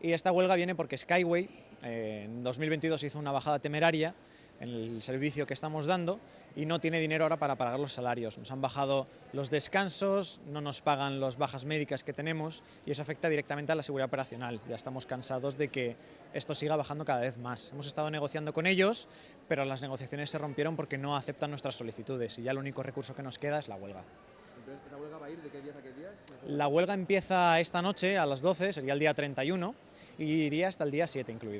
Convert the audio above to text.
Y esta huelga viene porque Skyway eh, en 2022 hizo una bajada temeraria en el servicio que estamos dando y no tiene dinero ahora para pagar los salarios. Nos han bajado los descansos, no nos pagan las bajas médicas que tenemos y eso afecta directamente a la seguridad operacional. Ya estamos cansados de que esto siga bajando cada vez más. Hemos estado negociando con ellos, pero las negociaciones se rompieron porque no aceptan nuestras solicitudes y ya el único recurso que nos queda es la huelga. ¿la huelga va a ir de qué días a qué días? La huelga empieza esta noche a las 12, sería el día 31, y iría hasta el día 7 incluido.